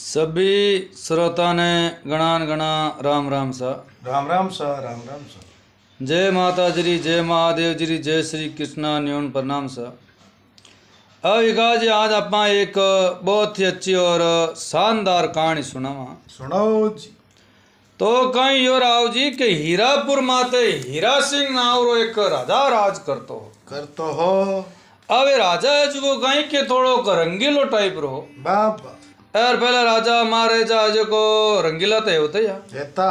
सभी श्रोता ने गणान गणा राम राम सा राम राम सा राम राम सा जय माता जी जय महादेव जी जय श्री कृष्णा न्यून प्रणाम सा अब जी आज आप एक बहुत ही अच्छी और शानदार कहानी सुनावा सुनाओ जी तो कहीं यो राव जी के हीरापुर माते हीरा सिंह नाव रो एक राजा राज करतो करतो हो अब राजा है जो कहीं के थोड़ो रंगीलो टाइप रो बाबा यार पहले राजा मारे जहाज को रंगीला ते होते या जेता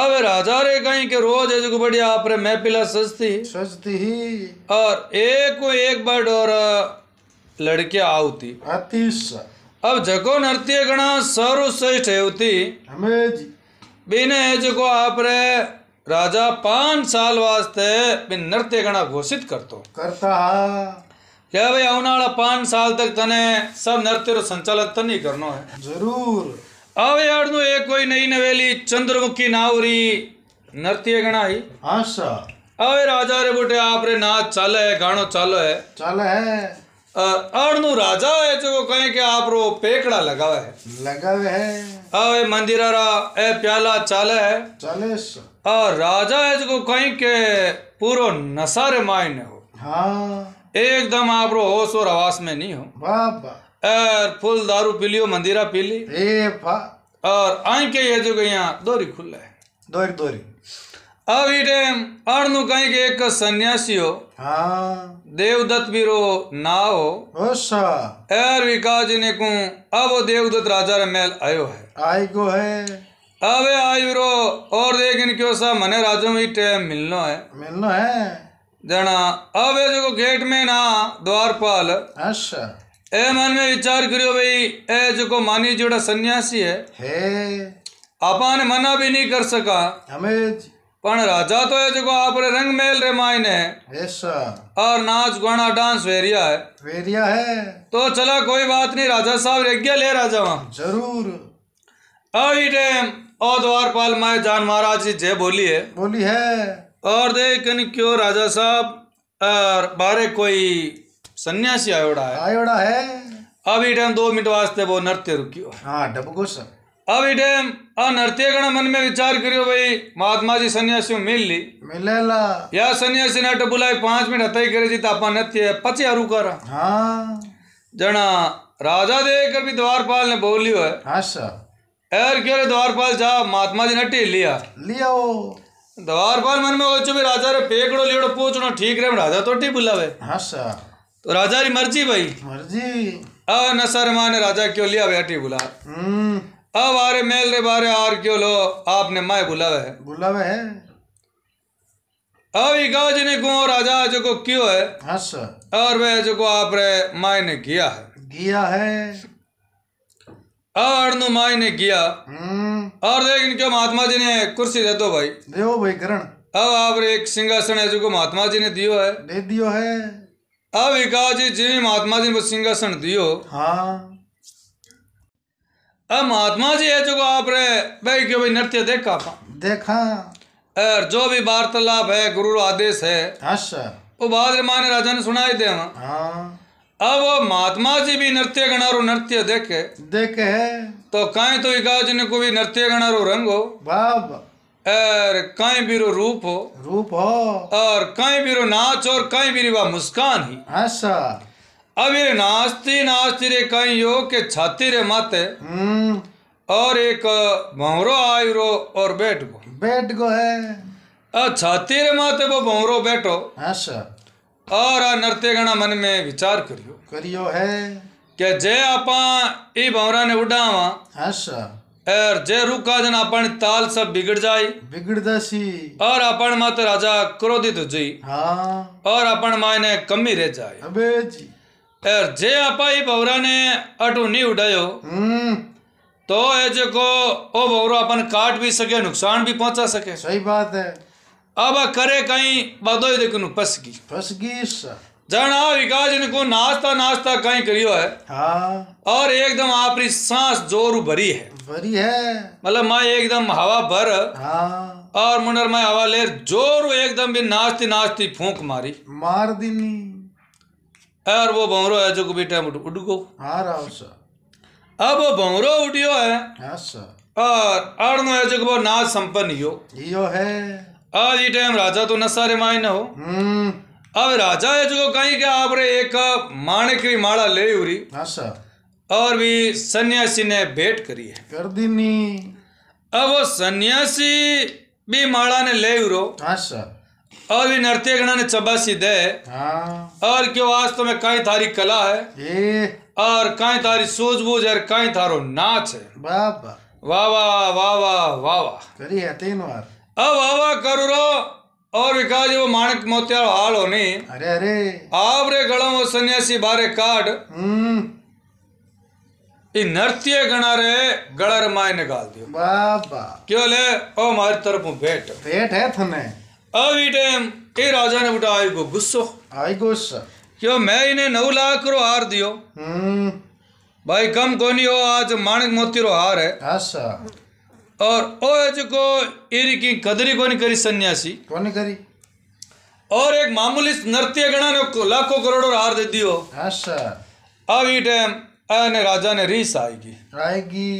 अब राजा रे कहीं के रोज है जो बढ़िया आप रे मैं पिला सस्ती सस्ती ही और एक को एक बार और लड़कियां आउती अतिश अब जगो नृत्य गणा है हेवती हमें जी बिने को आप रे राजा पांच साल वास्ते बिन नृत्य गणा घोषित करतो करता क्या भाई आना पांच साल तक तने सब नृत्य संचालन तो नहीं करना है जरूर अब यार नो एक कोई नई नवेली चंद्रमुखी नावरी नृत्य गणा ही आशा अब राजा रे बुटे आप रे नाच चल है गाणो चल है चल है और राजा है जो कहे के आप रो पेकड़ा लगा है लगा है अवे मंदिर रा ए प्याला चल है चले और राजा है जो कहे के पूरो नसारे मायने हो हाँ एकदम आप रो होश और आवास में नहीं हो और फूल दारू पी लियो मंदिरा पी ली और आई के ये जो गया दोरी खुल है दोरी दोरी अभी टेम टाइम कहीं के एक सन्यासी हो हाँ। देवदत्त भी रो ना हो एर विकास जी ने कू अब वो देवदत्त राजा रे मेल आयो है आई को है अबे आयो रो और देख इनके मने राजा में टेम मिलना है मिलना है जना अब ये जो गेट में ना द्वारपाल अच्छा ए मन में विचार करियो भाई ए जो को मानी जोड़ा सन्यासी है हे अपन मना भी नहीं कर सका हमें पण राजा तो है जो आप रे रंग मेल रे मायने है और नाच गाना डांस वेरिया है वेरिया है तो चला कोई बात नहीं राजा साहब यज्ञ ले राजा वहां जरूर अभी टाइम ओ द्वारपाल माए जान महाराज जी जय बोली है बोली है और देखन क्यों राजा साहब और बारे कोई सन्यासी आयोड़ा है आयोड़ा है अभी टाइम दो मिनट वास्ते वो नृत्य रुकियो हाँ डबको सर अभी टाइम आ नृत्य गण मन में विचार करियो भाई महात्मा जी सन्यासी मिल ली मिलेला या सन्यासी ने तो बुलाए पांच मिनट हताई करे जी तापा नत्य पचे हरू हाँ। कर हाँ जना राजा देकर भी द्वारपाल ने बोलियो है हाँ सर एर क्यों द्वारपाल जा महात्मा जी ने टे लिया लिया द्वारपाल मन में ओचो भी राजा रे फेकड़ो लेड़ो पूछनो ठीक रे राजा तो टी बुलावे हां सर तो राजा री मर्जी भाई मर्जी अब न सर माने राजा क्यों लिया बेटी बुला हम्म अब आरे मेल रे बारे आर क्यों लो आपने मैं बुलावे बुलावे है अब इगा जी ने को राजा जो को क्यों है हां सर और वे जो को आप रे माय किया है किया है और नुमाई ने किया हम्म। और देख इनके महात्मा जी ने कुर्सी दे दो भाई दे भाई करण अब आप एक सिंहासन है जो महात्मा जी ने दियो है दे दियो है अब कहा जी जिमी महात्मा जी ने सिंहासन दियो हाँ अब महात्मा जी है जो आप रे भाई क्यों भाई नृत्य देखा देखा और जो भी वार्तालाप है गुरु आदेश है अच्छा। वो बाद माने राजा ने सुनाई दे हाँ अब वो महात्मा जी भी नृत्य गणारो नृत्य देखे देखे है तो कहीं तो इगा को भी नृत्य गणारो रंग हो बाब और काई बीरो रूप हो रूप हो और कहीं बीरो नाच और कहीं बीरी वा मुस्कान ही ऐसा अच्छा। अब ये नाचती नाचती रे कहीं यो के छाती रे माते हम्म। और एक भौरो आयो और बैठ गो बैठ गो है छाती रे माते वो भौरो बैठो ऐसा अच्छा। और आ नर्तेगणा मन में विचार करियो करियो है के जे आपा ए એ ने उड़ावा अच्छा और जे रुका जन अपन ताल सब बिगड़ जाए बिगड़ दसी और अपन मात राजा क्रोधित हो जाई हाँ और अपन मायने कमी रह जाए अबे जी और जे आपा ए भवरा ने अटू नहीं उड़ायो हम्म। तो ए जको ओ भवरो अपन काट भी सके नुकसान भी पहुंचा सके सही बात है अब करे कहीं बदोई देखो फस गई फस गई जना विकास इनको नाश्ता नाश्ता कहीं करियो है हाँ। और एकदम आपरी सांस जोर भरी है भरी है मतलब मैं एकदम हवा भर हाँ। और मुंडर मैं हवा ले जोर एकदम भी नाश्ती नाश्ती फूंक मारी मार दी और वो भंवरो है जो को बेटा उड़ गो हाँ अब वो भंवरो उड़ियो है हाँ, और अड़नो है जो वो नाच संपन्न यो यो है आज ये टाइम राजा तो नशा रे मायने हो हम्म। अब राजा है जो कहीं के आप रे एक माणिक री माला ले उरी अच्छा। और भी सन्यासी ने भेंट करी है कर दी नी अब वो सन्यासी भी माला ने ले उरो अच्छा। और भी नृत्य गणा ने चबासी दे हाँ। और क्यों आज तो मैं कहीं थारी कला है और कहीं थारी सूझबूझ और कहीं थारो नाच है वाह वाह वाह वाह वाह वाह करी है तीन बार अब हवा करो और विकास वो माणक मोत्याल हाल होने अरे अरे आवरे गणम और सन्यासी बारे काट हम्म। नृत्य गणा रे गड़र माय निकाल दियो बाबा क्यों ले ओ मारी तरफ बैठ बैठ है थने अब ये टाइम ये राजा ने बुटा आई को गुस्सो आई गुस्सा क्यों मैं इन्हें नौ लाख रो हार दियो हम्म। भाई कम कोनी हो आज माणक मोती रो हार है अच्छा और ओ जेको एरी की कदरी कोनी करी सन्यासी कोनी करी और एक मामूली नृत्य गणा ने लाखों करोड़ हार दे दियो अच्छा अब ई टाइम अने राजा ने रीस आएगी आएगी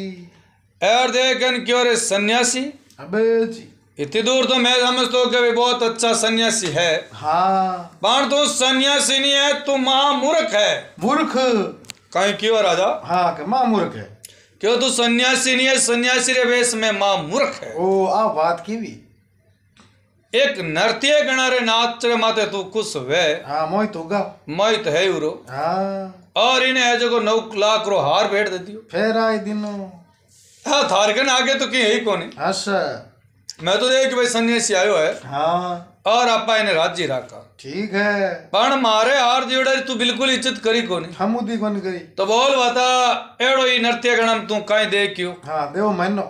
और देखन क्यों रे सन्यासी अबे जी इतनी दूर तो मैं समझता हूँ कि बहुत अच्छा सन्यासी है हाँ पर तू तो सन्यासी नहीं है तू महामूर्ख है मूर्ख कहीं क्यों राजा हाँ महामूर्ख है क्यों तू सन्यासी नहीं है सन्यासी रे वेश में मां मूर्ख है ओ आ बात की भी एक नर्त्य गणारे नाचरे माते तू खुश वे हां मोहित होगा मोहित है उरो हाँ और इन्हें है जो को नौ लाख रो हार भेंट देती हो फिर आए दिनो हां थारकन आगे तो की है ही कोनी अच्छा मैं तो देख भाई सन्यासी आयो है हाँ और आपा इन्हें राजी राखा ठीक है पण मारे हार जोड़े तू बिल्कुल इज्जत करी कोनी हम उदी कोनी करी तो बोल बता एड़ो ही नृत्य गणम तू काई दे क्यों हां देव मैनो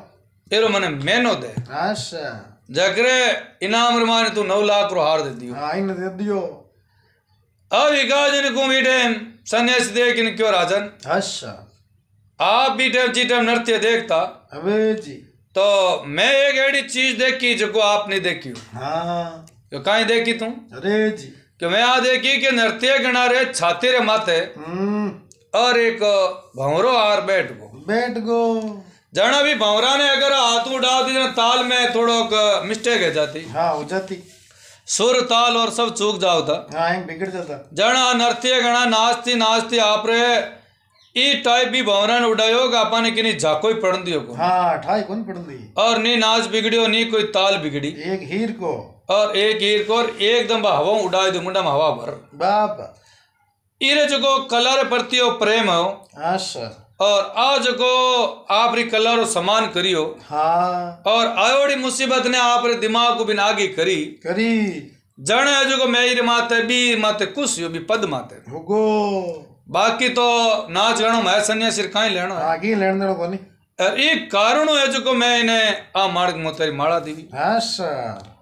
एरो मने मैनो दे अच्छा जकरे इनाम रमान तू 9 लाख रो हार दे दियो हां इन दे दियो आ विकास ने को मीठे सन्यास दे किन क्यों राजन अच्छा आप भी टेम जी टेम नृत्य देखता अबे जी तो मैं एक ऐसी चीज देखी जो को आप नहीं देखी हाँ कि तो काई देखी तू अरे जी कि मैं आ देखी कि नृत्य गणा रे छाती रे माथे हम्म। और एक भंवरो आर बैठ गो बैठ गो जाना भी भंवरा ने अगर हाथ उठा दी ताल में थोड़ा मिस्टेक है जाती हाँ हो जाती सुर ताल और सब चूक जाओ था हाँ, बिगड़ जाता जना नृत्य गणा नाचती नाचती आप रे ई टाइप भी भवरन उड़ायो आपा ने किनी झाको ही पढ़ दियो को हां ठाई कोन पड़न दी और नी नाच बिगड़ी हो नी कोई ताल बिगड़ी एक हीर को और एक ईर को और एकदम हवा उड़ा दू मुंडा हवा भर बाप ईर जो कलर प्रति हो प्रेम हो आशा और आज को आप री कलर समान करियो हाँ और आयोड़ी मुसीबत ने आप रे दिमाग को बिन आगे करी करी जने आज को मेरी माते भी माते कुछ यो भी पद माते हुगो बाकी तो नाच गणो मैं सन्यासी काई लेनो आगे लेने देनो कोनी और एक कारण है जो को मैं इन्हें आ मार्ग में तेरी माला दीवी हाँ सर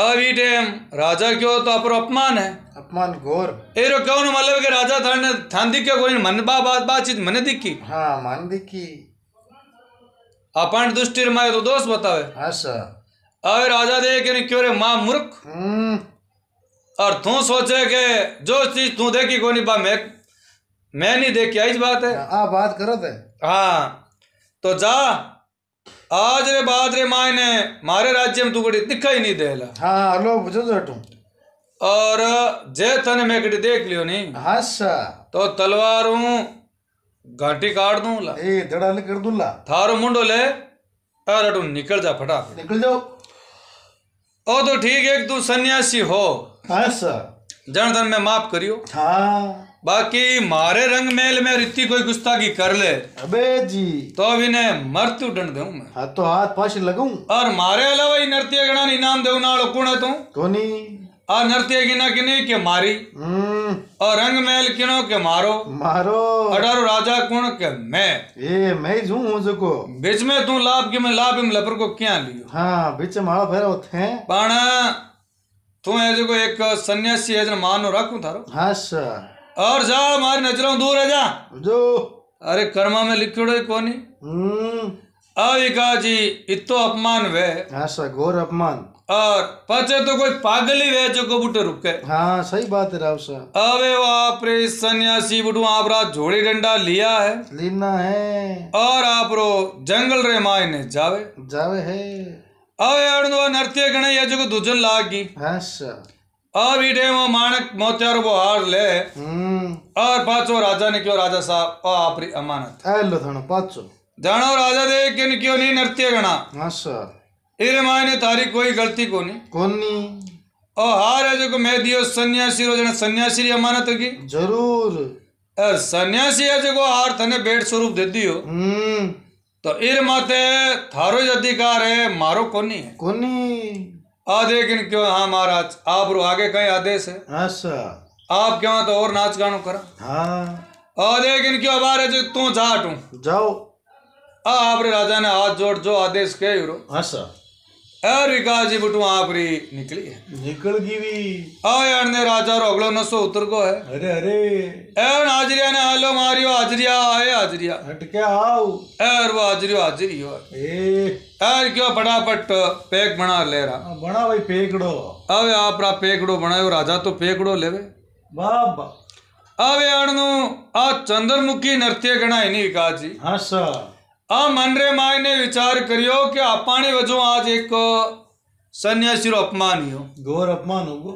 अवीटेम राजा क्यों तो अपरो अपमान है अपमान घोर एरो क्यों मतलब के राजा थाने थान दिक्के कोई मन बा बात बातचीत मन दिक्की हां मन दिक्की अपन दुष्टिर माय तो दोष बतावे ऐसा हाँ, अरे राजा दे के क्यों रे मां मूर्ख हम्म। और तू सोचे के जो चीज तू देखी कोनी बा मैं मैं नहीं देखी आई बात है आ हाँ, बात करत है हाँ तो जा आज रे बाद रे मायने मारे राज्य में तू कड़ी दिखाई नहीं देला हाँ लो बुझो तो हटू और जे तने मैं कड़ी देख लियो नहीं हाँ सा तो तलवार हूँ घाटी काट दूला ए धड़ाल कर दूला थारो मुंडो ले अरे हटू निकल जा फटाफट निकल जाओ ओ तो ठीक है तू सन्यासी हो हाँ सा जन तन मैं माफ करियो हाँ बाकी मारे रंग मेल में रीति कोई गुस्ताखी कर ले अबे जी तो अब इन्हें मृत्यु डंड दूं मैं हाथ तो हाथ फांसी लगाऊं और मारे अलावा ही नृत्य गणा इनाम देऊ ना कौन है तू तो नहीं और नृत्य गिना नहीं के मारी हम्म। और रंग मेल किनो के मारो मारो अडर राजा कुण के मैं ये मैं ही जू हूं जको बीच में तू लाभ की मैं लाभ इम लपर को क्या लियो हाँ बीच में मारा फेरा होते हैं पाना तू है जको एक सन्यासी है मानो रखूं थारो हाँ सर और जा हमारी नजरों दूर है जा जो अरे कर्मा में लिखियो कोनी अविका हम्म। जी इतो अपमान वे ऐसा घोर अपमान और पचे तो कोई पागल ही वे जो को रुके हाँ सही बात है राव साहब अबे आप रे सन्यासी बुटू आप रात झोड़ी डंडा लिया है लेना है और आप रो जंगल रे मायने जावे जावे है अबे अरुण नृत्य गणे या जो को दुजन लागी ऐसा अब ईटे वो माणक मोतियार वो हार ले हम्म। और पाचो राजा ने क्यों राजा साहब ओ आपरी अमानत हेलो थानो पाचो जानो राजा दे किन क्यों नहीं नृत्य गणा अच्छा इरे मायने तारी कोई गलती कोनी कोनी और हार है जो को मैं दियो सन्यासी रो जने सन्यासी री अमानत की जरूर और सन्यासी है जो को हार थने बेड स्वरूप दे दियो हम्म। तो इरे माते थारो अधिकार है मारो कोनी है कोनी आदेकिन क्यों हाँ महाराज आप रो आगे कहीं आदेश है अच्छा आप क्यों तो और नाच गानो करा हाँ आदेकिन क्यों बारे जो तू जाटू जाओ आप राजा ने हाथ जोड़ जो आदेश कह रो हाँ अरे विकास जी बुटवा आपरी निकली है निकल की भी अयण ने राजा रोगलो न उतर को है अरे अरे एन हाजरिया ने हालो मारियो हाजरिया आए हाजरिया हटके आओ एर वो हाजरियो हाजरी ए एर क्यों फटाफट पैक बना ले रहा बना भाई पेकड़ो अब आप रा पेकड़ो बनायो राजा तो पेकड़ो लेवे बाबा अब एण आ चंद्रमुखी नृत्य गणाई नहीं विकास जी हां सर आ આ માનરે માગને विचार करियो कि અપાણી वजो आज एक सन्यासी अपमान हो घोर अपमान हो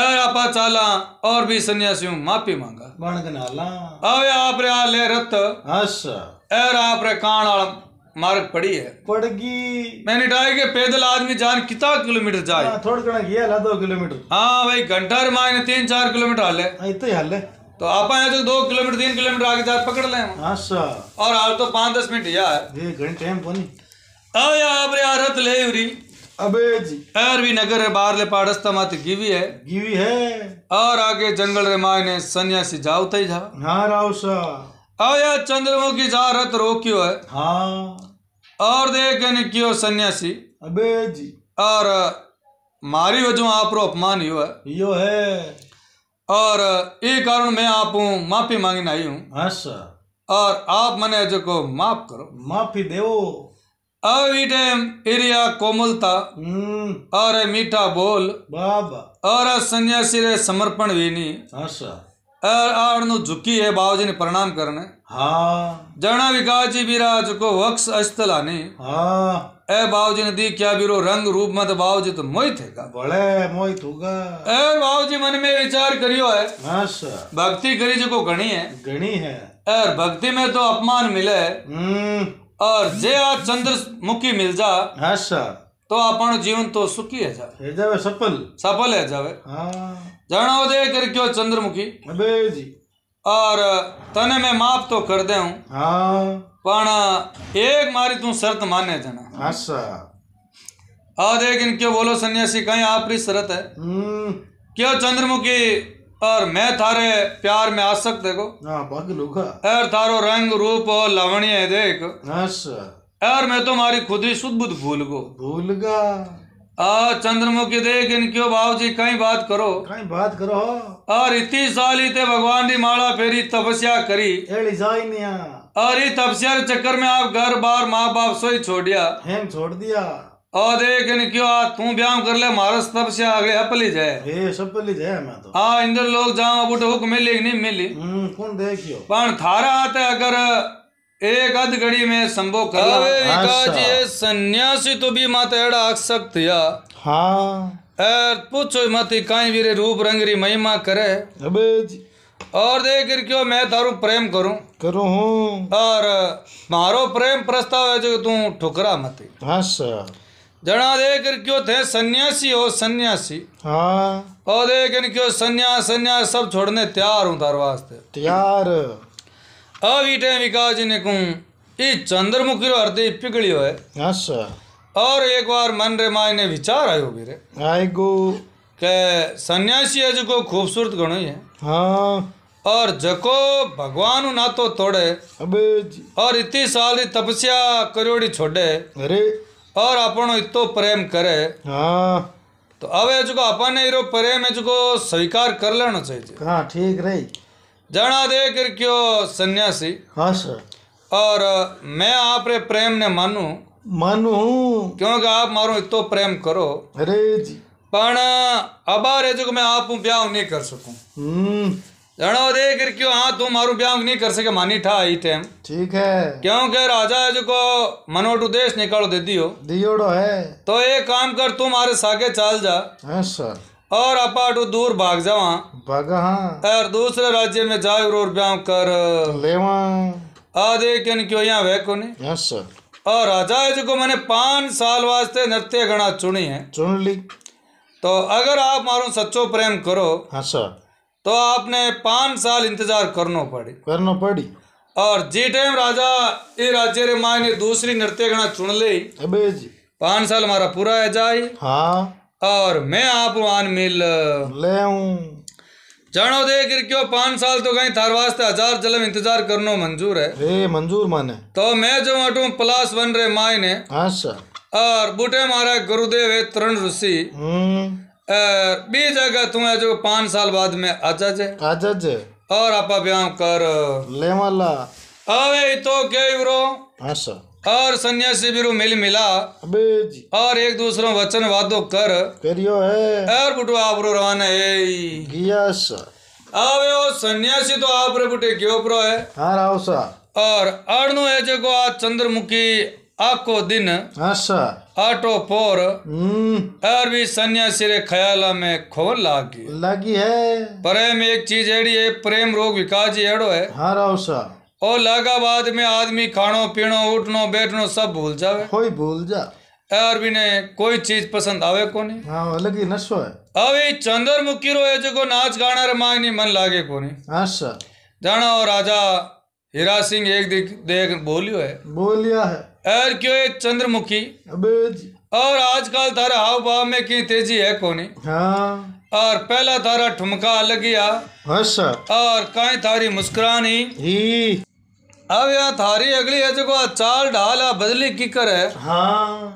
अरे आपा चाला और भी सन्यासियों माफी मांगा बणगनाला अबे आप रे आ ले रत अच्छा अरे आप रे कान मार्ग पड़ी है पड़गी मैंने डाय के पैदल आदमी जान कितना किलोमीटर जाए थोड़ा घना ये ला दो किलोमीटर हाँ भाई घंटा मायने तीन चार किलोमीटर हाल है इतना ही हाल है तो आप आए तो दो किलोमीटर तीन किलोमीटर आगे जाकर पकड़ लें अच्छा और आज तो पांच दस मिनट यार ले अबे जी अरवी नगर बाहर ले गिवी है गिवी है और आगे जंगल रे मायने सन्यासी जाओ तई जा हां राव चंद्रमुखी जा रत रोकियो है हां और देख ने कियो सन्यासी अबे जी और मारी वजह आप रो अपमान यो है यो है और ये कारण मैं आप हूँ माफी मांगने आई हूँ अच्छा और आप मैंने जो को माफ करो माफी देओ अभी टाइम एरिया कोमलता हम्म। और मीठा बोल बाबा और सन्यासी रे समर्पण वेनी अच्छा और आड़ झुकी है बाबूजी ने प्रणाम करने हाँ जना विकास जी विराज को वक्स आने हाँ ए ने दी क्या बीरो रंग रूप मत बाबूजी तो मोहित है बड़े मोहित होगा ए बाबूजी मन में विचार करियो है भक्ति करी जी को गणी है गणी है और भक्ति में तो अपमान मिले हम्म। और जे आज चंद्र मुखी मिल जा तो अपन जीवन तो सुखी है जावे जावे सफल सफल है जावे हाँ। जाना दे कर क्यों चंद्रमुखी अबे जी और तने मैं माफ तो कर दे हूँ पण एक मारी तू शर्त माने जना और अच्छा। देख इनके बोलो सन्यासी कहीं आपरी शरत है हम्म। क्यों चंद्रमुखी और मैं थारे प्यार में आ सकते को और थारो रंग रूप और लावण्य है देख अच्छा। और मैं तो मारी खुद ही शुद्ध बुद्ध भूल गो भूल गा आ चंद्रमुखी देख इनक्यो भाव जी कई बात करो कई बात करो और इतनी साल थे भगवान की माला फेरी तपस्या करी और ये तपस्या के चक्कर में आप घर बार माँ बाप सो ही छोड़ दिया हेम छोड़ दिया और देख क्यों आ तू ब्याम कर ले महाराज तपस्या आगे अपली जाए ये सब पली जाए मैं तो आ इंद्र लोग जाओ अब हुक मिली नहीं मिली हम्म, कौन देखियो पर थारा आता अगर एक अध घड़ी में संभोग अच्छा। सन्यासी तो भी माता एड़ा आख सकत या हाँ पूछो माती काई रूप रंग महिमा करे अबे और देख क्यों मैं तारू प्रेम करूं करूं हूं और मारो प्रेम प्रस्ताव है जो तू ठुकरा मती हाँ अच्छा। जना देख क्यों थे सन्यासी हो सन्यासी हाँ और देख क्यों सन्यास सन्यास सब छोड़ने तैयार हूँ तार वास्ते तैयार अवीटे विकास जी ने कहूँ ये चंद्रमुखी रो हृदय पिघलियो है अच्छा और एक बार मन रे माय ने विचार आयो मेरे गो के सन्यासी है जो खूबसूरत गणो है हाँ और जको भगवान ना तो तोड़े अबे जी। और इतनी साल तपस्या करोड़ी छोड़े अरे और अपनो इतो प्रेम करे हाँ तो अब जो अपन प्रेम है जो स्वीकार कर लेना चाहिए हाँ ठीक रही જણા क्यों सन्यासी हाँ सर और मैं आप रे प्रेम ने मानू मानू क्योंकि आप मारो इतो प्रेम करो अरे जी पण अबारे जो मैं आप ब्याह नहीं कर सकूं हम्म। जनो दे कर क्यों हाँ तू मारू ब्याह नहीं कर सके मानी ठा आई टाइम ठीक है क्योंकि राजा है जो को मनोट देश निकालो दे दियो दियोड़ो है तो एक काम कर तू मारे सागे चल जा हाँ सर और अपाट दूर भाग जावा हाँ। और दूसरे राज्य में जाए और ब्याह कर लेवा आधे किन क्यों यहाँ वे को नहीं यस सर और राजा जी को मैंने पांच साल वास्ते नृत्य गणा चुनी है चुन ली तो अगर आप मारो सच्चो प्रेम करो हाँ सर तो आपने पांच साल इंतजार करना पड़ी करना पड़ी और जी टाइम राजा ये राज्य रे माँ ने दूसरी नृत्य गणा चुन ली अबे जी पांच साल हमारा पूरा है जाए हाँ और मैं आप मिल ले जानो दे गिर क्यों पांच साल तो कहीं थार वास्ते हजार जलम इंतजार करनो मंजूर है ए मंजूर माने तो मैं जो अटू प्लस वन रे मायने अच्छा और बूटे मारा गुरुदेव है तरण ऋषि हम्म। बी जगह तू है जो पांच साल बाद में आजाज है आजाज है और आपा ब्याह कर ले वाला अवे तो के ब्रो अच्छा और सन्यासी बिरु मिल मिला और एक दूसरो वचन वादो कर करियो है और बुटो आप रो रवाना है अब वो सन्यासी तो आप रे बुटे क्यों प्रो है हाँ राव सा और अड़नो है जो आज चंद्रमुखी आको दिन अच्छा आटो पोर हम्म। और भी सन्यासी रे ख्याल में खोल लागी लागी है प्रेम एक चीज एड़ी है प्रेम रोग विकास एड़ो है हाँ राव सा और लागा में आदमी खानो पीनो उठनो बैठनो सब भूल जावे कोई भूल जा और भी ने कोई चीज पसंद आवे को नहीं हां अलग ही नशो है अब ये चंद्रमुखी रो है जो नाच गाना रे मांग नहीं मन लागे को कोनी अच्छा जाना और राजा हीरा सिंह एक देख देख बोलियो है बोलिया है और क्यों एक चंद्रमुखी अबे और आजकल तारा हाव भाव में की तेजी है कोनी हाँ और पहला तारा ठुमका लग अलग ही अच्छा। और काई थारी मुस्कुरानी ही अब यहाँ थारी अगली है जो चाल ढाल बदली की करे हाँ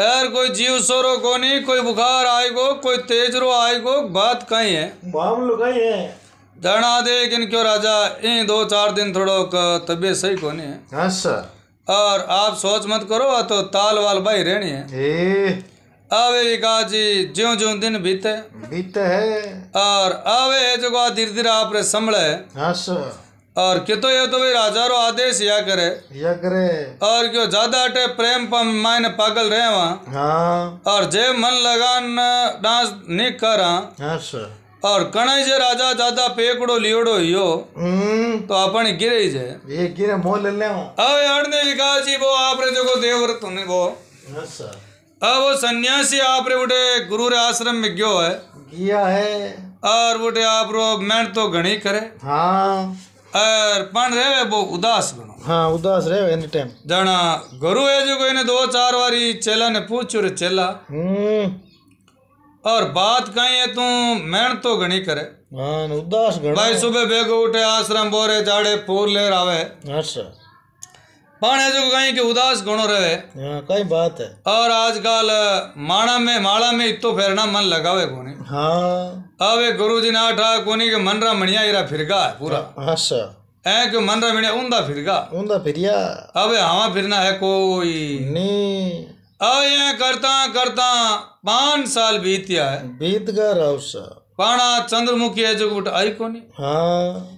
यार कोई जीव सोरो को नहीं कोई बुखार आएगो कोई तेज रो आएगो बात कहीं है मामलो कहीं है धरना दे किन क्यों राजा इन दो चार दिन थोड़ो तबीयत सही को नहीं है अच्छा और आप सोच मत करो तो ताल वाल भाई रहनी है ए। अब विकास जी ज्यो ज्यो दिन बीते बीते है और अवे है जो धीरे धीरे आप संभल है अच्छा। और तो ये तो भाई राजा रो आदेश या करे या करे और क्यों ज्यादा अटे प्रेम पम मायने पागल रहे वहाँ हाँ। और जे मन लगान डांस नहीं करा हाँ और कणाई जे राजा ज्यादा पेकड़ो लियोड़ो यो हम्म। तो अपन गिरे जे ये गिरे मोल ले ले अब अड़ने विकास जी वो आपरे जो को देवव्रत तो ने वो हाँ, अब वो सन्यासी आपरे उठे गुरु रे आश्रम में गयो है गया है और उठे आप रो मेहनत तो घनी करे हाँ પણ રહેવે બહુ ઉદાસ ઘણો હા ઉદાસ રહેવે એની ટાઈમ જાણા ગુરુએ જો કોઈને દો ચાર વારી ચેલાને પૂછ્યું રે ચેલા और बात कहीं है तू मेहनत तो घनी करे हाँ उदास घना भाई सुबह बेग उठे आश्रम बोरे जाड़े फूल ले रावे अच्छा पाण जो कहीं के उदास घणो रहे हाँ, कई बात है और आजकल माणा में माला में इतो फेरना मन लगावे कोनी हाँ अबे गुरुजी ना ठा कोनी के मनरा मणिया इरा फिरगा है पूरा अच्छा है कि मनरा मणिया उंदा फिरगा उंदा फिरिया अब हवा फिरना है कोई नहीं अब ये करता करता पांच साल बीतिया है बीत गया राव पाणा चंद्रमुखी है जो आई कोनी हाँ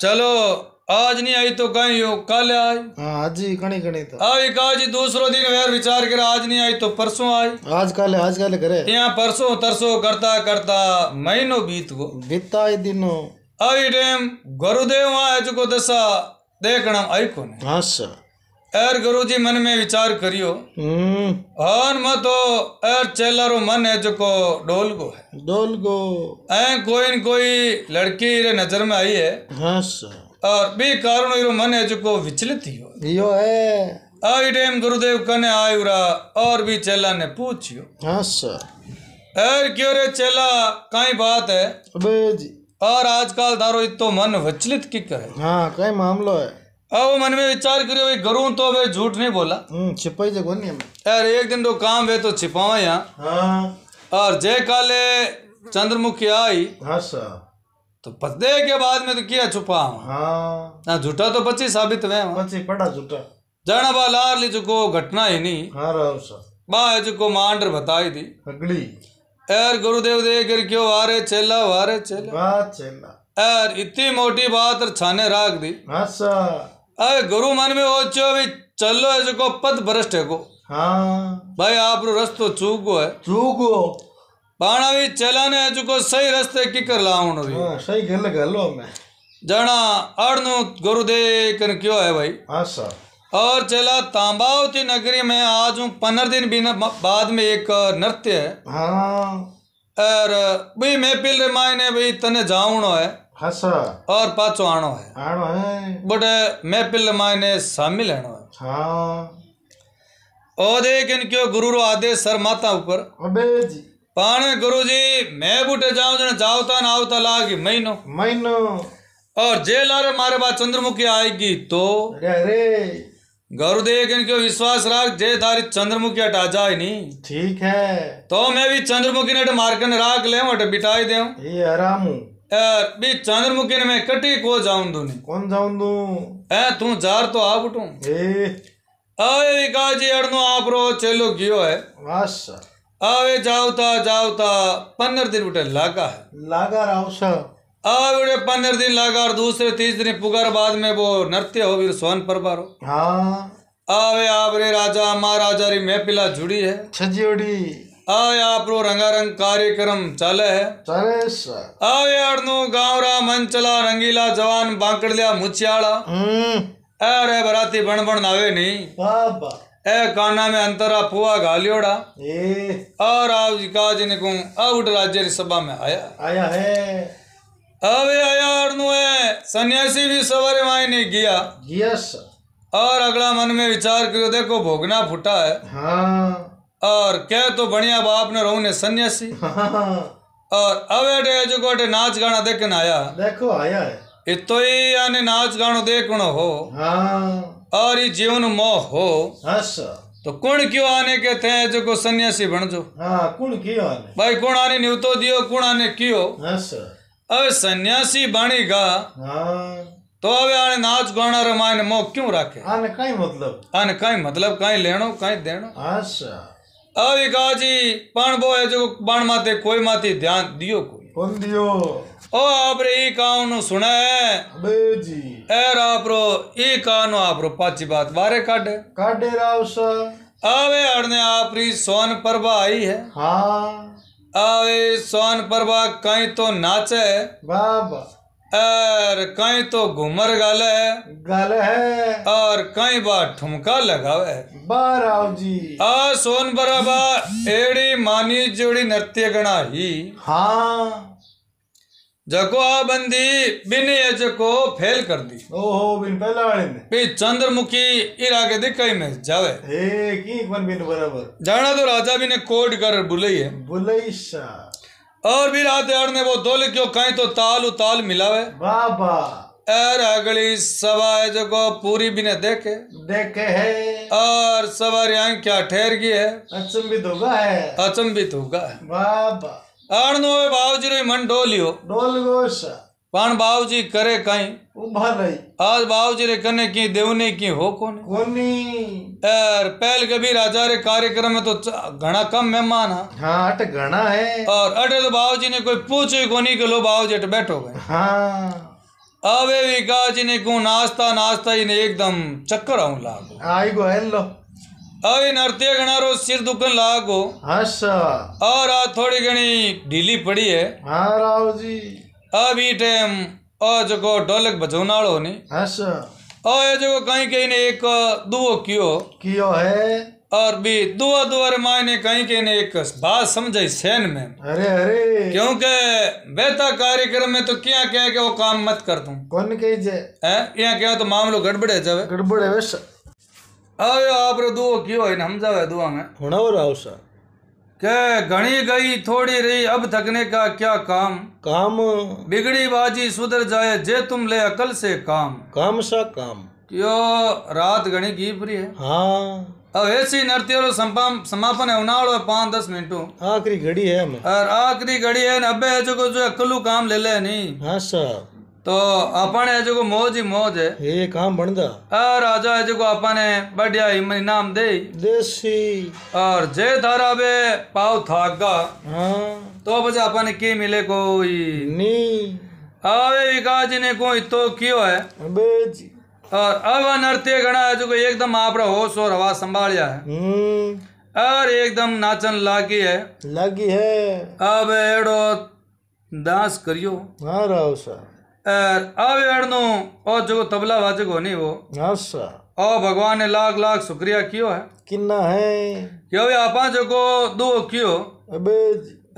ચલો આજ નહીં આવી તો કઈ હો કાલે આવી હાજી ઘણી ઘણી તો આવી કાજી દૂસરો દિન વેર વિચાર કરે આજ નહીં આવી તો પરસો આવી આજ કાલે આજ કાલે કરે ત્યાં પરસો તરસો કરતા કરતા મહિનો બીત ગયો બીતા દિનો આવી ટાઈમ ગુરુદેવ આ ચુકો દશા દેખણા આવી કોને હા સર एर जी मन में विचार करियो हर हम्म। मत हो एर रो मन है जो को डोल गो है डोल गो ऐ कोई न कोई लड़की रे नजर में आई है हाँ सर और बे कारण रो मन है जो को विचलित ही हो यो है आई टाइम गुरुदेव कने आयुरा और भी चेला ने पूछियो हाँ सर एर क्यों रे चेला काई बात है अबे जी और आजकल दारो इतो मन विचलित की करे हाँ कई मामलो है अब मन में विचार करियो भाई करूं तो भाई झूठ नहीं बोला हम्म, छिपाई जगह तो नहीं यार एक दिन तो काम है तो छिपावा यहाँ हाँ। और जय काले चंद्रमुखी आई हाँ, तो पते के बाद में तो किया छुपा हाँ झूठा तो बची साबित हुए हाँ। बची पड़ा झूठा जाना बा लार ली चुको घटना ही नहीं हाँ बा चुको मांडर बताई दी अगली एर गुरुदेव दे गिर क्यों वारे चेला वारे चेला बात चेला एर इतनी मोटी बात और छाने राख दी अच्छा अरे गुरु मन में हो चो भी चलो है जो पद भ्रष्ट है को हाँ भाई आप रस्तो चूको है चूको पाणा भी चलाने है जो सही रस्ते की कर लाऊं हाँ, सही गल गलो मैं जाना अड़नु गुरुदेव कर क्यों है भाई हाँ और चला तांबावती नगरी में आज हूँ पंद्रह दिन बिना बाद में एक नृत्य है हाँ और भाई मैं पिल रे मायने भाई तने जाऊ है ಹಸ और पाचो आणो है ಆಣೋ ಹೇ बट महफिल में इन्हें शामिल है ಹಾ हाँ। और देख इनक्यो गुरु रो आदेश सर माता ऊपर ಅಬೇ ಜಿ पाण गुरु जी मैं बूटे जाऊं जने जावता ना आवता लागी महीनो ಮೈನು और जे लारे मारे बाद चंद्रमुखी आएगी तो अरे ಅರೆ गुरु देख इनक्यो विश्वास राख जे तारी चंद्रमुखी हटा जाए नी ठीक है तो मैं भी चंद्रमुखी ने मारकन राख ले बिठाई दे ये हरामू बी चंद्रमुखी ने मैं कटी को जाऊं दूनी कौन जाऊं दू ए तू जार तो आप उठू ए अवे विकास जी अड़नो आप रो चलो गियो है वासा अच्छा। अवे जावता जावता पंद्रह दिन उठे लागा है लागा राव अब अच्छा। उठे पंद्रह दिन लागा और दूसरे तीसरे दिन पुगर बाद में वो नृत्य हो फिर सोन पर बारो हाँ अवे आप रे राजा महाराजा री महफिला जुड़ी है छजी अच्छा આયા આપણો રંગારંગ કાર્યક્રમ ચાલે હે ચાલે આવ્યાળનું ગાંવરા મંચલા રંગીલા જવાન બાંકડલ્યા મુછિયાળા मुछियाला अरे बराती બણ આવે नावे नी ए काना में अंतरा पुआ गालियोड़ा और राव जी का जिन को आउट राज्य सभा में आया आया है अबे आया अड़नु है सन्यासी भी सवारे मायने गया यस और अगला मन में विचार करो देखो भोगना फूटा है हाँ और क्या तो बढ़िया बाप ने रहू ने सन्यासी और अब अटे जो अटे नाच गाना देखने आया देखो आया है इतो ही यानी नाच गानो देखनो हो हाँ। और ये जीवन मोह हो अच्छा। तो कुण क्यों आने के थे जो को सन्यासी बन जो हाँ, कुण क्यों आने भाई कुण आने न्यू दियो कुण आने क्यों अब अच्छा। सन्यासी बनेगा हाँ। तो अब आने नाच गाना रमायन मोह क्यों रखे आने कई मतलब आने कई मतलब कई लेनो कई देनो अच्छा अभी कहो जी पण बो है जो पण माते कोई माते ध्यान दियो कोई कौन दियो ओ आप रे ई काम नु सुने अबे जी एर आप रो ई कान नु आप रो पाची बात बारे काढे काढे राव सा अबे अड़ने आप री सोन परबा आई है हां अबे सोन परबा कहीं तो नाचे बाबा और कई तो घूमर गल है गल है और कई बार ठुमका लगावे बाराव जी आ सोन बराबा एड़ी मानी जोड़ी नृत्य गणा ही हाँ जको आ बंदी बिन जको फेल कर दी ओहो बिन पहला वाले ने पे चंद्रमुखी इरा के दिख में जावे ए, की बन बिन बराबर जाना तो राजा भी ने कोड कर बुलई है बुलई शाह और भी रात ने वो दो क्यों कहीं तो ताल उताल मिला बाबा और सवा है जो को पूरी भी ने देखे देखे है और सवार क्या ठहर गई है अचंबित होगा है अचंबित होगा है बाबा अर्ण भाव जी मन डोलियो डोल गोसा પણ બાવજી કરે કઈ ઉભા રહી આજ બાવજી रे कने की देवनी की हो કોને કોની और पहल कभी राजा रे कार्यक्रम में तो घना कम मेहमान है हाँ अट घना है और अटे तो बाबू जी ने कोई पूछे कोनी के लो बाबू जी अट बैठो गए हाँ अबे विकास जी ने को नाश्ता नाश्ता ही ने एकदम चक्कर आऊ लागो आई गो हेलो अभी नृत्य गणा रो सिर दुखन लागो अच्छा और आज थोड़ी घनी ढीली पड़ी है हाँ राव जी अभी टाइम ओ जको ढोलक बजाउन वालो ने हस ओ ये जको कहीं कहीं ने एक दुओ कियो कियो है और भी दुआ दुआ रे मायने कहीं कहीं ने एक बात समझाई सेन में अरे अरे क्योंकि बेहतर कार्यक्रम में तो क्या कह के वो काम मत कर दूं कौन कही जे है यहाँ क्या तो मामलो गड़बड़े जावे गड़बड़े वैसे अब आप दुओ कियो है ना समझावे दुआ में होना हो रहा के घणी गई थोड़ी रही अब थकने का क्या काम काम बिगड़ी बाजी सुधर जाए जे तुम ले अकल से काम काम सा काम क्यों रात घनी की पूरी है हाँ अब ऐसी नृत्य समापन है उनावल पाँच दस मिनटों आखिरी घड़ी है और आखिरी घड़ी है अबे जो अकलू काम ले ले नहीं हाँ सर तो अपन है जो मौज ही मौज है ये काम बनदा आ राजा है जो अपन है बढ़िया ही इनाम दे देसी और जे धारा बे पाव थागा हाँ तो बजा अपन की मिले कोई नहीं अबे विकास जी ने कोई तो क्यों है अबे जी और अब अनर्त्य गणा है जो एकदम आप होश और हवा संभालिया है हम्म। और एकदम नाचन लागी है लागी है अब एड़ो दास करियो हाँ राव साहब अवेड़नु और जो तबला वाजक हो नहीं वो अच्छा और भगवान ने लाख लाख शुक्रिया क्यों है किन्ना है क्यों आपा जो को दो क्यों अबे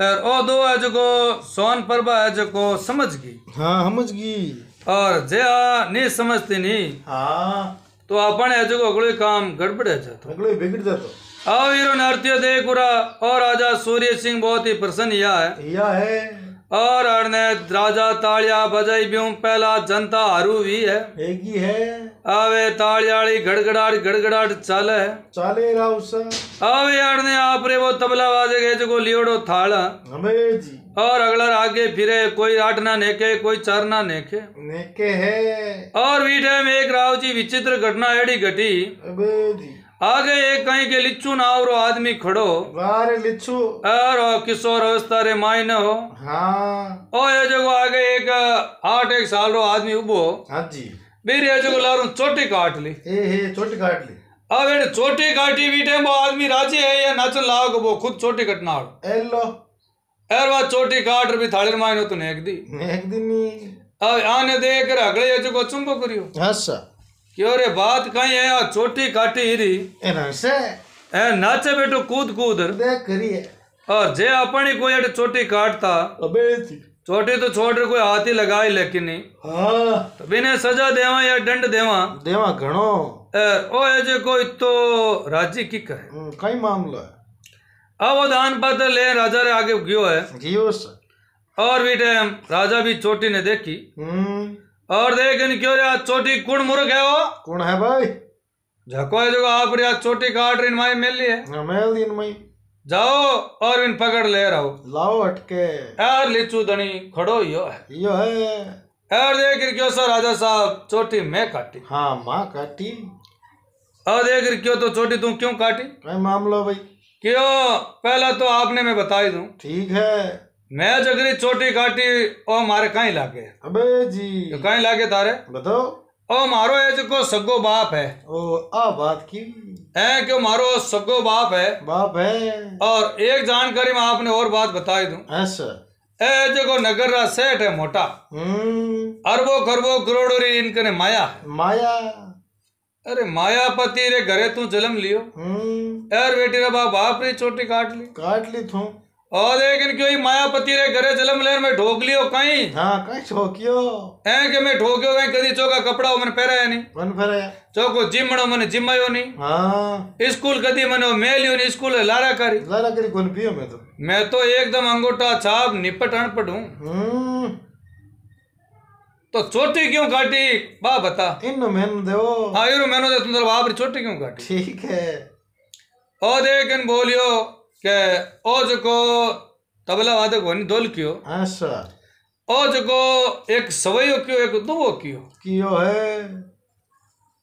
और ओ दो है जो को सोन परबा है जो को समझ गई हाँ समझ गई और जे आ नहीं समझते नहीं हाँ तो अपन है जो को अगले काम गड़बड़ है जातो अगले बिगड़ जातो अवीरो नृत्य दे गुरा और राजा सूर्य सिंह बहुत ही प्रसन्न या है या है और अड़ने राजा तालिया बजाई ब्यूं पहला जनता हारू भी है एक ही है आवे तालियाड़ी गड़गड़ाट गड़गड़ाट चल है चाले राउसा आवे अड़ने आप वो तबला बाजे गए जो लियोड़ो थाला और अगला आगे फिरे कोई राट ना नेके कोई चार ना नेके नेके है और वीट है एक राव जी विचित्र घटना एड़ी घटी अबे जी आगे एक कहीं के लिच्चू नाव रो आदमी खड़ो वारे लिच्चू अरे किशोर अवस्था रे माई न हो हाँ ओ ये जगो आगे एक आठ एक साल रो आदमी उबो हाँ जी बीर ये जगो लारू चोटी काट ली ए हे चोटी काट ली अब एड चोटी काटी बीटे वो आदमी राजी है या नाचन लाग वो खुद चोटी कटना हो एलो अरे वाह चोटी काट भी थाली मायनो तूने तो एक दी एक दिन नहीं अब आने देख रगड़े ये जगो चुंबो करियो हाँ सर क्यों रे बात कहीं है और छोटी काटी हीरी ए नाचे बेटो कूद कूद तो और जे अपनी कोई अट छोटी काटता छोटी तो, तो छोड़ रे कोई हाथी लगाई लेकिन नहीं हाँ। तो बिने सजा देवा या दंड देवा देवा घणो ओ जे कोई तो राजी की करे हम्म, कई मामला है अब वो दान पत्र ले राजा रे आगे गियो है गियो और भी टाइम राजा भी छोटी ने देखी हम्म और देख इन क्यों और चोटी कुण मुर्ख है वो कुण है भाई झको है जो आप रिया चोटी काट रही माई मिल ली है हाँ, मेल दी माई जाओ और इन पकड़ ले रहो लाओ हटके यार लिचू धनी खड़ो यो है यो है और देख रही क्यों सर राजा साहब चोटी मैं काटी हाँ माँ काटी और देख रही क्यों तो चोटी तू क्यों काटी मामला भाई क्यों पहला तो आपने मैं बताई दू ठीक है मैं जगरी चोटी काटी ओ मारे कहीं लागे अबे जी तो कहीं लागे तारे बताओ ओ मारो है जो सगो बाप है ओ आ बात की है कि मारो सगो बाप है बाप है और एक जानकारी मैं आपने और बात बताई दूं ऐसा ए जो नगर रा सेठ है मोटा हम्म। अरबो खरबो करोड़ो री इनके ने माया माया अरे मायापति रे घरे तू जन्म लियो अरे हम्म। बेटी रे बाप बाप री चोटी काट ली काट ली तू और हाँ, लेकिन क्यों मायापति रे घरे जलम लेर में ढोक लियो कहीं हाँ कहीं ठोकियो ए के मैं ठोकियो कहीं कदी चोका कपड़ा मन पहराया नहीं मन जिम चौको जिमणो जिम जिमायो नहीं हाँ स्कूल कदी मेल यो नहीं स्कूल लारा करी लारा करी कौन पियो मैं तो मैं तो एकदम अंगूठा छाप निपट अनपट हूँ हम्म। तो चोटी क्यों काटी बा बता इन मैंने देव हाँ मैंने दे तुम बाप तो चोटी क्यों काटी ठीक है ओ हाँ, देख बोलियो के ओ जेको तबला वादक होनी दोल क्यों अच्छा ओ जेको एक सवैयो कियो एक दो कियो कियो है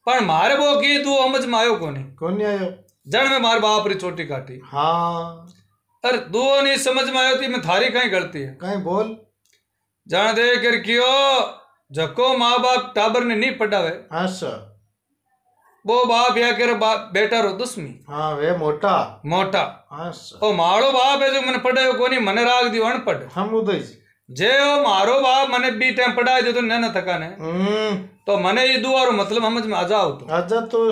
पर मारे वो की तू समझ मायो कोनी कोनी आयो जन में मार बाप री छोटी काटी हाँ अरे दो नहीं समझ में आयो थी मैं थारी कहीं गलती है कहीं बोल जान दे कर कियो जको माँ बाप टाबर ने नहीं पढ़ावे हाँ सर वो बाप या कर बाप बेटा रो दुश्मी हाँ वे मोटा मोटा हाँ ओ मारो बाप है जो मन पढ़ायो कोनी मने राग दियो अनपढ़ हम उदय जे ओ मारो बाप मने बी टाइम पढ़ाए जो तो न न ने है तो मने ये दुआरो मतलब समझ में आ जाओ तो आजा तो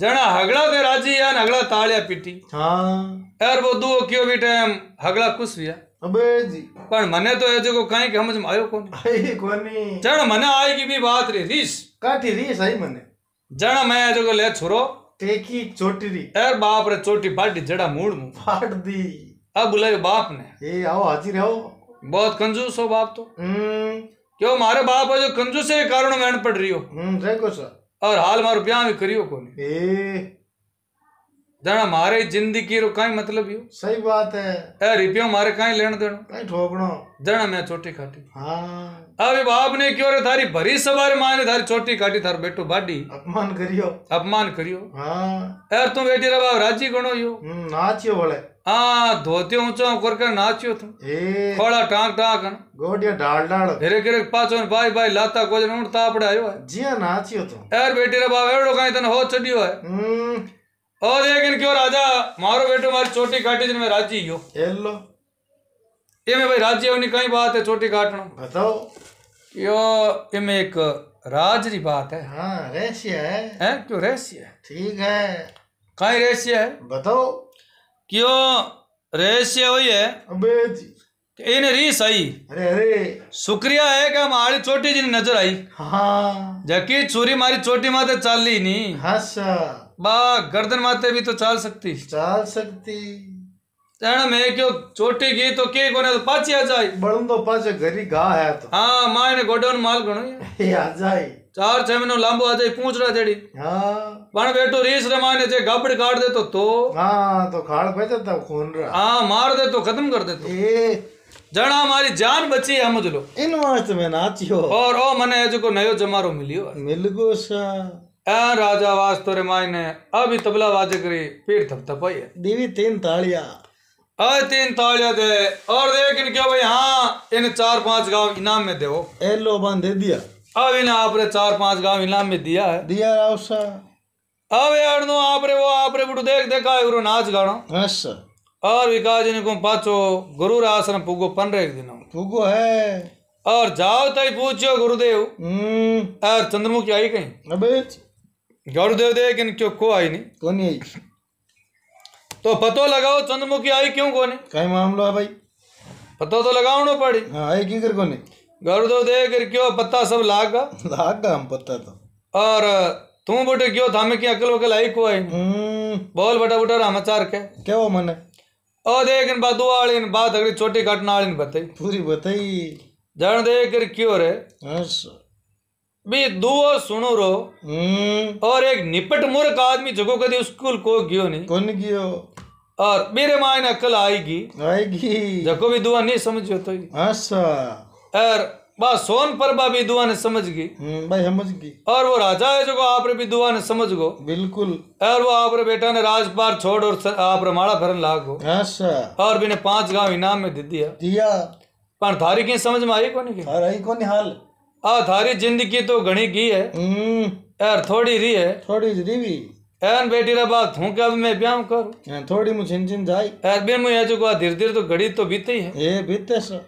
जना हगड़ा दे राजी या हगड़ा तालिया पीटी हाँ यार वो दुओ क्यों बी टाइम हगड़ा खुश भी अबे जी पर मने तो ये जो काई के समझ में आयो कोनी आई कोनी जना मने आई की भी बात रे रीस काठी रीस आई मने जणा मैं जो को ले छोरो टेकी चोटी अरे बाप रे चोटी फाटी जड़ा मूड मु फाट दी अब बुलाए बाप ने ए आओ हाजिर आओ बहुत कंजूस हो बाप तो हम्म क्यों मारे बाप है जो कंजूस के कारण मेहनत पड़ रही हो हम्म देखो सर और हाल मारो ब्याह भी करियो कोनी ए जाना मारे जिंदगी रो काई मतलब यो सही बात है ए रिपियो मारे काई लेन देनो काई ठोकनो जाना मैं छोटी खाटी हां अबे बाप ने क्यों रे थारी भरी सवार माने ने थारी छोटी खाटी थार बेटो बाडी अपमान करियो अपमान करियो हां ए तू बेटी रे बाप राजी गणो यो हम्म, नाचियो बोले आ हाँ, धोतियो ऊंचो कर कर नाचियो तू ए खोला टांग टांग गोडिया डाल डाल धीरे धीरे पाछो भाई भाई लाता कोजन उठता आपड़े आयो जिया नाचियो तू ए बेटी रे बाप एड़ो काई तने हो चडियो है हम्म। ओ देख इनके राजा मारो बेटो मारी छोटी काटी जिनमें राजी ही हो हेलो ये में भाई राज्य होनी कई बात है छोटी काटना बताओ यो ये में एक राज की बात है हाँ रहस्य है हैं क्यों रहस्य ठीक है कहीं रहस्य है बताओ क्यों रहस्य वही है अबे जी इन री सही अरे अरे शुक्रिया है कि हमारी छोटी जी नजर आई हाँ जबकि छुरी मारी छोटी माते तो चल ली नहीं हाँ बा गर्दन माते भी तो चाल सकती चाल सकती में क्यों छोटी गई तो के कोने तो पाची आ जाए बड़न तो पाचे घरी गा है तो हां मां ने गोडाउन माल घणो आ जाए चार छह महीनो लांबो आ जाए पूंछ रहा जड़ी हां पण बेटो रीस रे मां ने जे गाबड़ काट दे तो तो हां तो खाड़ पे तो खून रहा हां मार दे तो खत्म कर दे तो ए जण हमारी जान बची है समझ लो इन वास्ते में नाचियो और ओ मने जो नयो जमारो मिलियो मिल गो सा राजा वास तोरे मायने अभी तबला वाज करी पीठ थप थपथपाई है दीवी तीन तालिया और तीन तालिया दे और देख इनके भाई हाँ इन चार पांच गांव इनाम में देओ ए लो बांध दे दिया अब इन्हें आपने चार पांच गांव इनाम में दिया है दिया रावसा अब यार नो आपरे वो आपरे बुडू देख देखा है गुरु नाच गानो अच्छा और विकास जी ने कुम पाचो गुरु राशन पुगो पंद्रह एक दिनों पुगो है और जाओ तो ही पूछियो गुरुदेव और हम्म। चंद्रमुखी आई कहीं अबे गौर देवदेव किन क्यों को आई नहीं को नहीं आई तो पतो लगाओ चंद्रमुखी आई क्यों को नहीं कई मामलो है भाई पतो तो लगाओ ना पड़ी हाँ आई क्यों कर को नहीं गौर दे किन क्यों पत्ता सब लागा लागा हम पत्ता तो और तू बोटे क्यों था मैं क्या अकल वकल आई को आई हम्म। बोल बटा बुटा रामाचार के क्या वो मन ओ देख इन बादू वाली इन बात अगली छोटी घटना वाली बताई पूरी बताई जान दे कर क्यों रे अच्छा भी दो सुनो रो हम्म। और एक निपट मूर्ख आदमी जगो कदी स्कूल को गियो नहीं कौन गियो और मेरे मायने अकल आएगी आएगी जगो भी दुआ नहीं समझियो तो अच्छा और बा सोन पर बा भी दुआ ने समझ गई हम्म, भाई समझ गई और वो राजा है जो आप रे भी दुआ ने समझ गो बिल्कुल और वो आप रे बेटा ने राजपार छोड़ और आप रे माड़ा फरन लागो अच्छा और बिने पांच गांव इनाम में दे दिया दिया पर थारी की समझ में आई कोनी की आ रही कोनी हाल आ थारी जिंदगी तो घनी की है यार हम्म। थोड़ी री है थोड़ी री भी एन बेटी रा बात हूं क्या मैं ब्याह करू थोड़ी मु छिन छिन जाई यार बिन मुझे जो कहा धीरे धीरे तो घड़ी तो बीते ही है ए बीते सो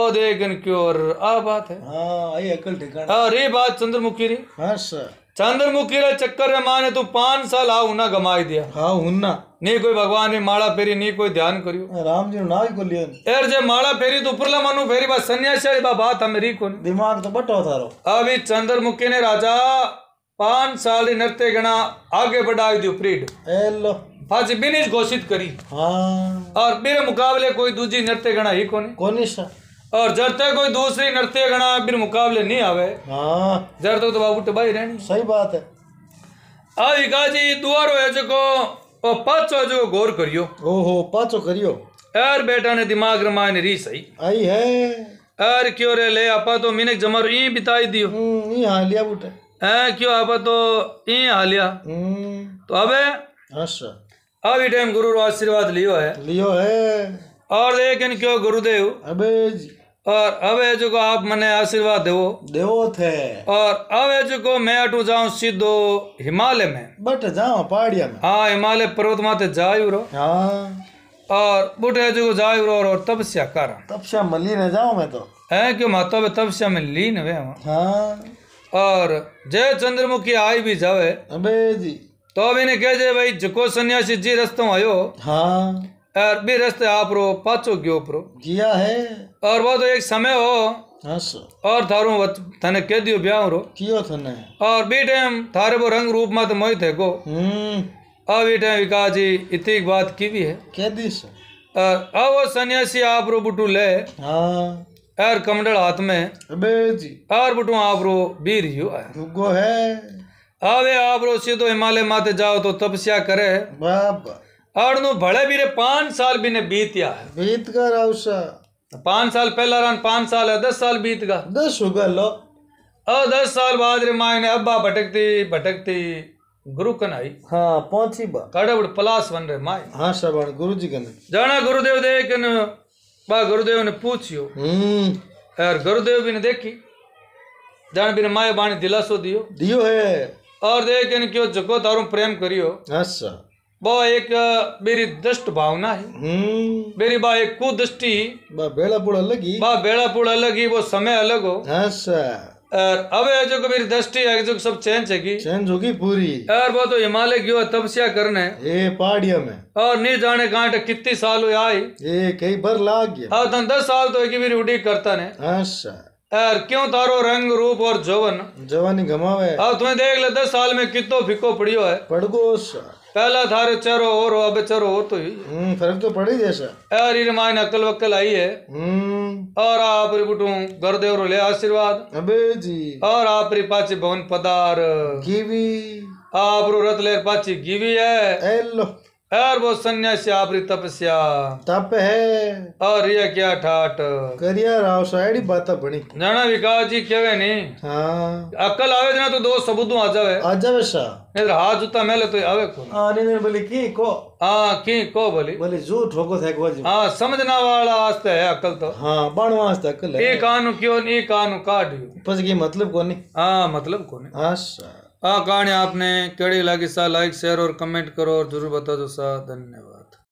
ओ देखन क्यों और आ बात है हां ये अकल ठिकाना अरे बात चंद्रमुखी री हां सर ಚಂದ್ರಮುಖಿರ ಚಕ್ಕರ ಮಾನೆ તું પાંચ સાલ આ ઉના ગમાઈ દે હા ઉના નહીં કોઈ ભગવાનની માળા ફેરી નહીં કોઈ ધ્યાન કર્યું રામજીનું નામ કો લ્યો એર જે માળા ફેરી તો ઉપરલા માનું ફેરી બા સંન્યાસી બા વાત અમેરી કો દિમાગ તો બટો થારો અભી ચંદ્રમુખીને રાજા પાંચ સાલ નર્તે ગણા આગે બઢાવી દીધું પ્રીડ એલો ફાજ બિનિશ ઘોષિત કરી હા ઓર બેરે મુકાબલે કોઈ દૂજી નર્તે ગણા હી કોને કોની સા और जब तक कोई दूसरी नृत्य गणा फिर मुकाबले नहीं आवे हाँ। जब तक तो बाबू टबाई रहनी सही बात है आ जी दुआरो है जको ओ पाचो जो गौर करियो ओहो पाचो करियो यार बेटा ने दिमाग रमाय ने री सही आई है यार क्यों रे ले आपा तो मिनक जमर ई बिताई दियो हम्म, ई लिया बूटे ए क्यों आपा तो ई लिया हम्म। तो अबे अच्छा अभी टाइम गुरु रो आशीर्वाद लियो है लियो है और देखन क्यों गुरुदेव अबे जी और अब है को आप मने आशीर्वाद देवो देवो थे और अब है को मैं अटू जाऊं सीधो हिमालय में बट जाओ पहाड़िया में हाँ हिमालय पर्वत माते जायू रो हाँ और बुट है को जायू रो और तपस्या कर तपस्या में लीन जाऊं मैं तो है क्यों माता तो वे तपस्या में लीन वे हाँ और जय चंद्रमुखी आई भी जावे अबे जी तो अभी ने कह जे भाई जुको सन्यासी जी रस्तों आयो हाँ और भी रस्ते आप रो पाचो ग्यो प्रो गया है और वो तो एक समय हो और थारो थाने कह दियो ब्याह रो कियो थाने और भी टाइम थारे वो रंग रूप मत तो मोई थे गो अब हम्म। बी टाइम विकास जी इतनी बात की भी है कह दी और अब वो सन्यासी आप रो बुटू ले हाँ। और कमंडल हाथ में अबे जी और बुटू आप रो बीर यू है अबे आप रो सीधो हिमालय माते जाओ तो तपस्या करे बाबा और भले भी रे पांच साल भी ने बीत गया है बीत गया राउसा पांच साल पहला रन पांच साल है दस साल बीत गया दस हो गया लो और दस साल बाद रे माँ ने अब्बा भटकती भटकती गुरु कन आई हाँ पहुंची बा कड़बड़ पलास बन रहे माए हाँ श्रवण गुरु जी कन जाना गुरुदेव दे कन बा गुरुदेव ने पूछियो हम्म और गुरुदेव भी ने देखी जान भी ने माए बाणी दिलासो दियो दियो है और देख कन क्यों जको तारू प्रेम करियो अच्छा बा एक मेरी दृष्ट भावना है हम्म। मेरी बा एक कुदृष्टि बा बेड़ापुड़ अलग ही बा बेड़ापुड़ अलग ही वो समय अलग हो अच्छा। और अब जो मेरी दृष्टि है जो सब चेंज है चेंज होगी पूरी और वो तो हिमालय गयो तपस्या करने ये पहाड़िया में और नहीं जाने कहाँ तक कितनी साल हुए आई ये कई बार लाग गया और तो दस साल तो एक मेरी उड़ी करता ने अच्छा और क्यों तारो रंग रूप और जवन जवानी गमावे अब तुम्हें देख ले दस साल में कितो फिको पड़ियो है पड़गो अच्छा। पहला थारे चरो और अब चरो और तो ही हम्म, फर्क तो पड़े जैसा अरे माय नकल वकल आई है हम्म। और आप रे बुटू घर देव रो ले आशीर्वाद अबे जी और आप रे पाचे भवन पदार गिवी आप रो रत ले पाची गिवी है एलो और वो सन्यासी आपरी तपस्या तप है और ये क्या ठाट करिया राव साइड बात बनी जाना विकास जी केवे नहीं हाँ अकल आवे ना तो दो सबूत आ जावे आ जावे इधर हाथ जूता मेले तो आवे को हां नहीं नहीं बोले की को हां की को बोली बोली झूठ ठोको थे को जी हां समझना वाला आस्ते है अकल तो हाँ बण वास्ते अकल है ए कानू क्यों नहीं कानू काट पस की मतलब कोनी हां मतलब कोनी हां आ कहानी आपने कड़ी लगी सा लाइक शेयर और कमेंट करो और जरूर बता दो सा धन्यवाद